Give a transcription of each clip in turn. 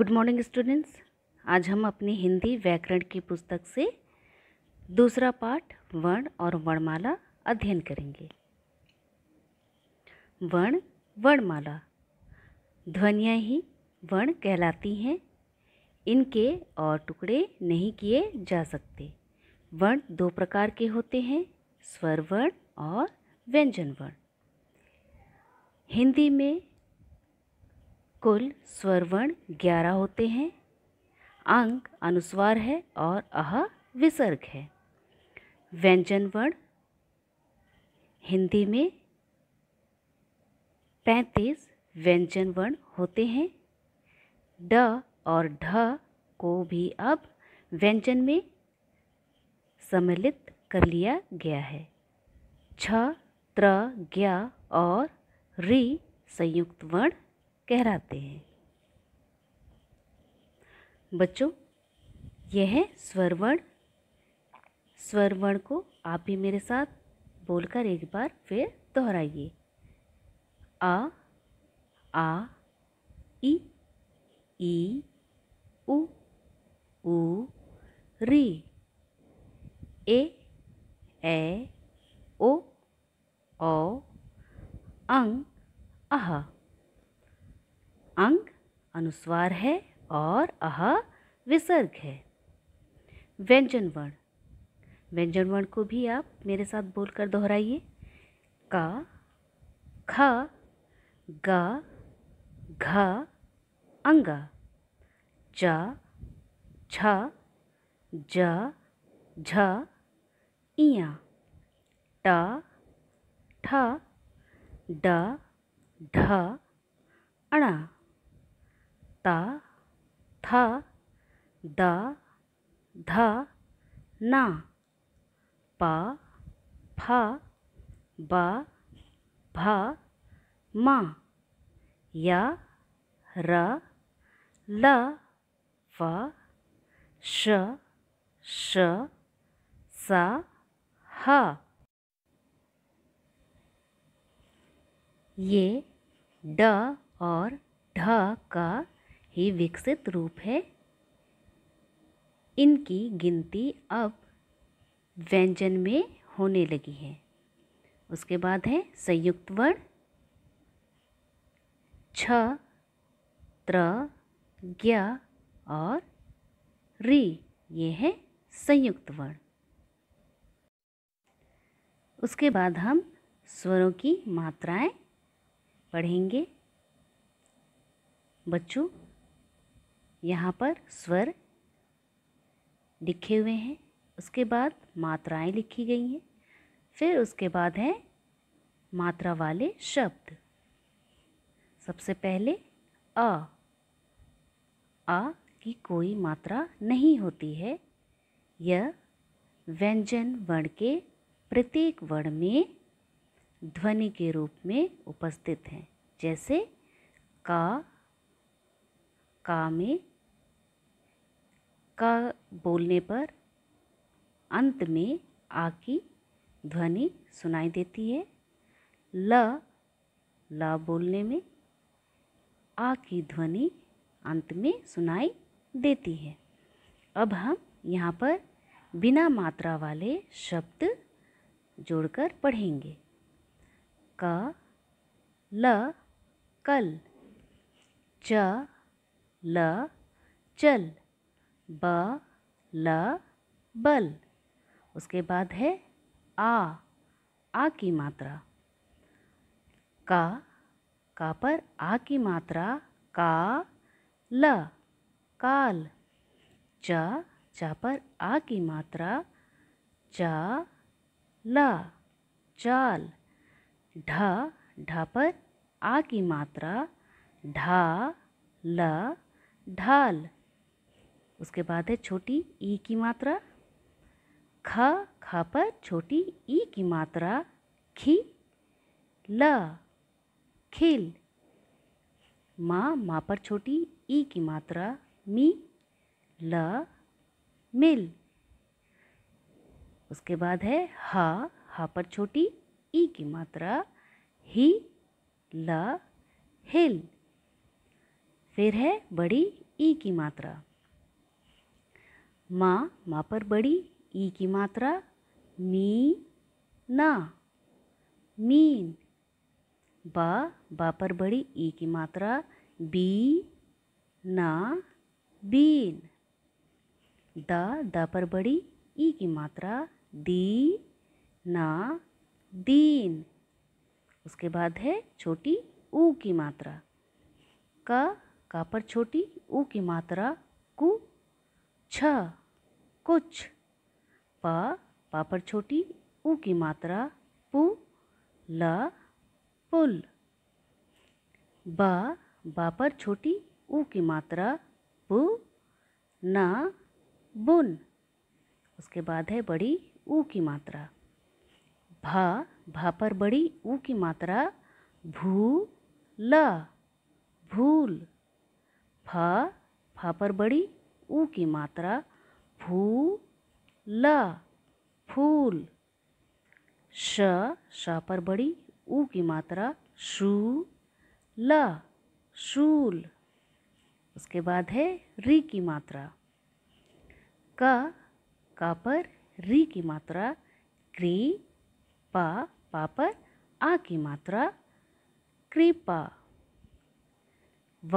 good morning students आज हम अपनी हिंदी व्याकरण की पुस्तक से दूसरा पाठ वर्ण और वर्णमाला अध्ययन करेंगे वर्ण वर्णमाला ध्वनियाँ ही वर्ण कहलाती हैं इनके और टुकड़े नहीं किए जा सकते वर्ण दो प्रकार के होते हैं स्वर वर्ण और व्यंजन वर्ण हिंदी में कुल स्वरवर्ण ग्यारह होते हैं अंक अनुस्वार है और अह विसर्ग है व्यंजन वर्ण हिंदी में पैंतीस व्यंजन वर्ण होते हैं ड और ढ को भी अब व्यंजन में सम्मिलित कर लिया गया है छ त्र ग्या और री संयुक्त वर्ण कहराते हैं बच्चों यह है स्वरवर्ण स्वरवर्ण को आप भी मेरे साथ बोलकर एक बार फिर दोहराइए आ आ ई ई उ उ री ए ए ओ ओ अंग अह अंग अनुस्वार है और अह विसर्ग है व्यंजन वर्ण व्यंजन वर्ण को भी आप मेरे साथ बोलकर दोहराइए का ख ग घ अंगा च छ ज झ इया ट ठ ड ढ अणा ता था दा धा ना पा फा बा भा मा या रा ला फा श श सा हा ये ड और ढ का ही विकसित रूप है इनकी गिनती अब व्यंजन में होने लगी है उसके बाद है संयुक्त वर्ण छ त्र ज्ञ और री ये है संयुक्त वर्ण उसके बाद हम स्वरों की मात्राएं पढ़ेंगे बच्चों यहाँ पर स्वर लिखे हुए हैं उसके बाद मात्राएं लिखी गई हैं फिर उसके बाद है मात्रा वाले शब्द सबसे पहले अ आ की कोई मात्रा नहीं होती है यह व्यंजन वर्ण के प्रत्येक वर्ण में ध्वनि के रूप में उपस्थित हैं जैसे का का में का बोलने पर अंत में आ की ध्वनि सुनाई देती है ल ल बोलने में आ की ध्वनि अंत में सुनाई देती है अब हम यहाँ पर बिना मात्रा वाले शब्द जोड़कर पढ़ेंगे क ल कल च ल चल ब ल बल उसके बाद है आ आ की मात्रा का का पर आ की मात्रा का ल काल च च पर आ की मात्रा चा ल चाल ढ ढ पर आ की मात्रा ढा ल ढाल उसके बाद है छोटी ई की मात्रा ख ख पर छोटी ई की मात्रा खी ल खिल मा माँ पर छोटी ई की मात्रा मी ल मिल उसके बाद है हा हा पर छोटी ई की मात्रा ही ल हिल फिर है बड़ी ई की मात्रा माँ मा पर बड़ी ई की मात्रा मी ना मीन बा बा पर बड़ी ई की मात्रा बी ना बीन दा दा पर बड़ी ई की मात्रा दी ना दीन उसके बाद है छोटी ऊ की मात्रा का का पर छोटी ऊ की मात्रा कु छ कुछ प पा पर छोटी ऊ की मात्रा पु ल पुल ब बा पर छोटी ऊ की मात्रा पु न बुन उसके बाद है बड़ी ऊ की मात्रा भा भा पर बड़ी ऊ की मात्रा भू ल भूल फ फा पर बड़ी ऊ की मात्रा भू ल फूल श श पर बड़ी ऊ की मात्रा शू ल शूल उसके बाद है री की मात्रा क का पर री की मात्रा क्री पा पा पर आ की मात्रा कृपा व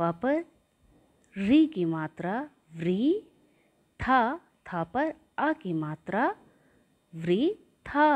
व पर री की मात्रा व्री था था पर आ की मात्रा व्री था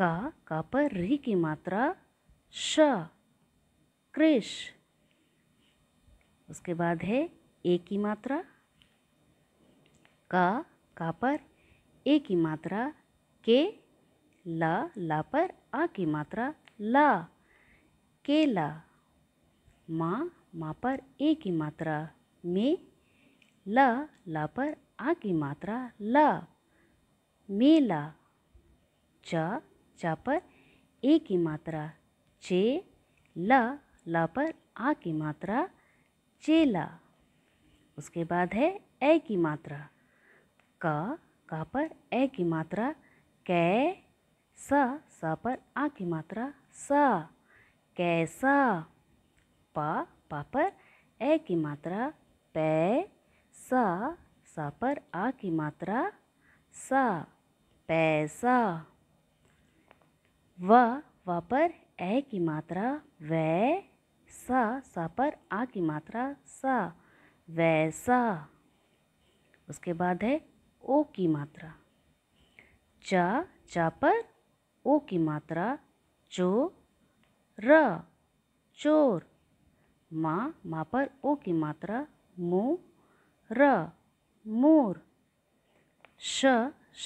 का का पर री की मात्रा श कृष उसके बाद है ए की मात्रा का का पर ए की मात्रा के ला ला पर आ की मात्रा ला केला मा मा पर ए की मात्रा में ल ल पर आ की मात्रा ल मेला च च पर ए की मात्रा चे ल ल पर आ की मात्रा चेला उसके बाद है ए की मात्रा क का पर ए की मात्रा कै स स पर आ की मात्रा स कैसा प पा पर ए की मात्रा पै सा सा पर आ की मात्रा सा पैसा व व पर ए की मात्रा वै सा सा पर आ की मात्रा सा वैसा उसके बाद है ओ की मात्रा चा चा पर ओ की मात्रा चो र चोर माँ माँ पर ओ की मात्रा मुँह र मोर श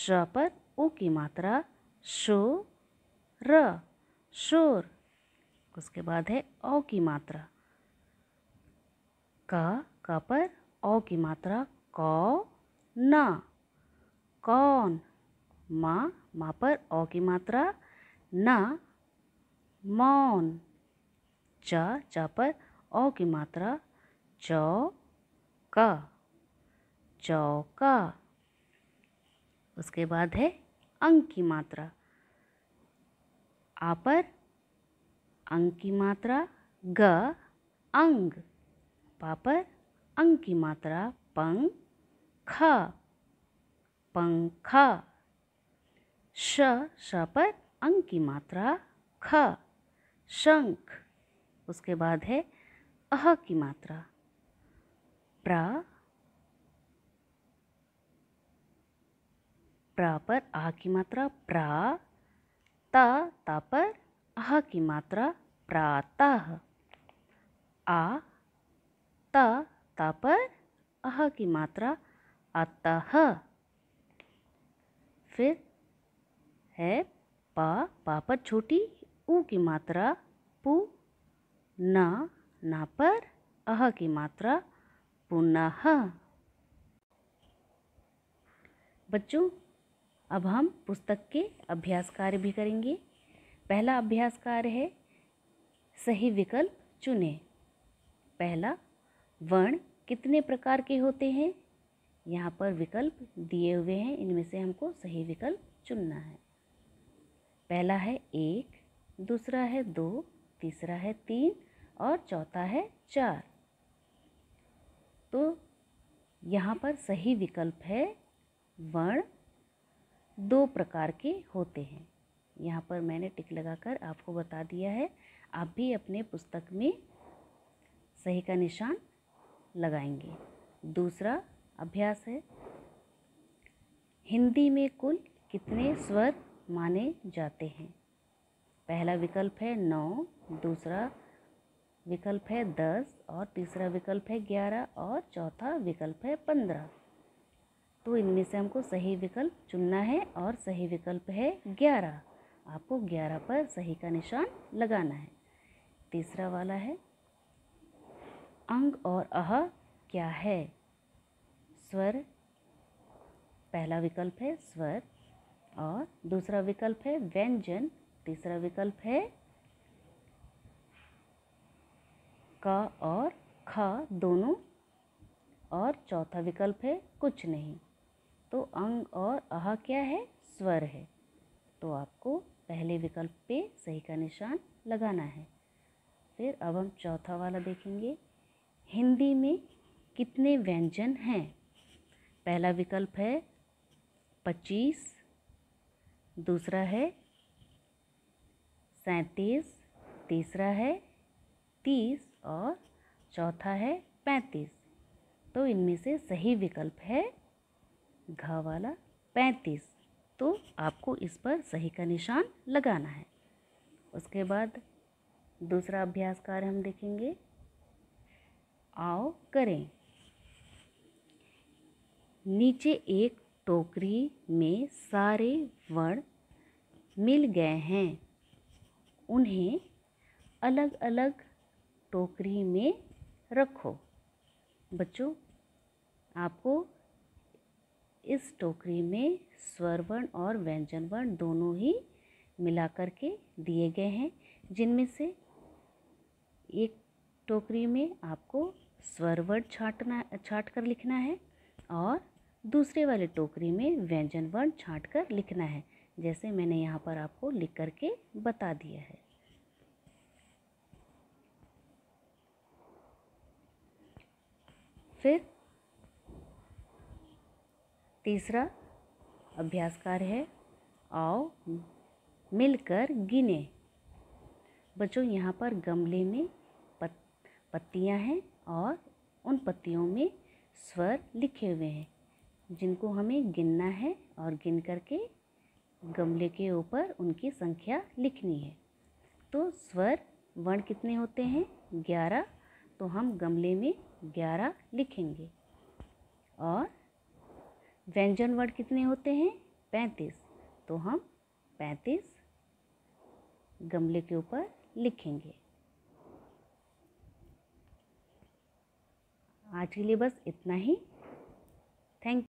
श पर ओ की मात्रा शो र शोर उसके बाद है ओ की मात्रा का का पर औ की मात्रा कौ ना कौन मा माँ पर औ की मात्रा ना मौन च च पर औ की मात्रा चौ का चौका उसके बाद है अंक की मात्रा आ पर अंक की मात्रा ग अंग पापर अंक की मात्रा पंग ख पंखा श श पर अंक की मात्रा ख शंख उसके बाद है अह की मात्रा प्रा प्रा पर आ की मात्रा प्रा ता ता पर आह की मात्रा प्रातः आ ता ता पर आह की मात्रा अतः फिर है पा पा पर छोटी ऊ की मात्रा पु ना ना पर अह की मात्रा पुनः बच्चों अब हम पुस्तक के अभ्यास कार्य भी करेंगे पहला अभ्यास कार्य है सही विकल्प चुने पहला वर्ण कितने प्रकार के होते हैं यहाँ पर विकल्प दिए हुए हैं इनमें से हमको सही विकल्प चुनना है पहला है एक दूसरा है दो तीसरा है तीन और चौथा है चार तो यहाँ पर सही विकल्प है वर्ण दो प्रकार के होते हैं यहाँ पर मैंने टिक लगाकर आपको बता दिया है आप भी अपने पुस्तक में सही का निशान लगाएंगे दूसरा अभ्यास है हिंदी में कुल कितने स्वर माने जाते हैं पहला विकल्प है नौ दूसरा विकल्प है दस और तीसरा विकल्प है ग्यारह और चौथा विकल्प है पंद्रह तो इनमें से हमको सही विकल्प चुनना है और सही विकल्प है ग्यारह आपको ग्यारह पर सही का निशान लगाना है तीसरा वाला है अंग और अह क्या है स्वर पहला विकल्प है स्वर और दूसरा विकल्प है व्यंजन तीसरा विकल्प है क और ख दोनों और चौथा विकल्प है कुछ नहीं तो अंग और अह क्या है स्वर है तो आपको पहले विकल्प पे सही का निशान लगाना है फिर अब हम चौथा वाला देखेंगे हिंदी में कितने व्यंजन हैं पहला विकल्प है पच्चीस दूसरा है सैंतीस तीसरा है तीस और चौथा है पैंतीस तो इनमें से सही विकल्प है घ वाला पैंतीस तो आपको इस पर सही का निशान लगाना है उसके बाद दूसरा अभ्यास कार्य हम देखेंगे आओ करें नीचे एक टोकरी में सारे वर्ण मिल गए हैं उन्हें अलग अलग टोकरी में रखो बच्चों आपको इस टोकरी में स्वरवर्ण और व्यंजन वर्ण दोनों ही कर के दिए गए हैं जिनमें से एक टोकरी में आपको स्वरवर्ण छाटना छाट कर लिखना है और दूसरे वाले टोकरी में व्यंजन वर्ण छाट कर लिखना है जैसे मैंने यहाँ पर आपको लिख करके बता दिया है फिर तीसरा अभ्यास कार्य है आओ मिलकर गिने बच्चों यहाँ पर गमले में पत, पत्तियाँ हैं और उन पत्तियों में स्वर लिखे हुए हैं जिनको हमें गिनना है और गिन करके गमले के ऊपर उनकी संख्या लिखनी है तो स्वर वर्ण कितने होते हैं ग्यारह तो हम गमले में ग्यारह लिखेंगे और व्यंजन वर्ड कितने होते हैं पैंतीस तो हम पैंतीस गमले के ऊपर लिखेंगे आज के लिए बस इतना ही थैंक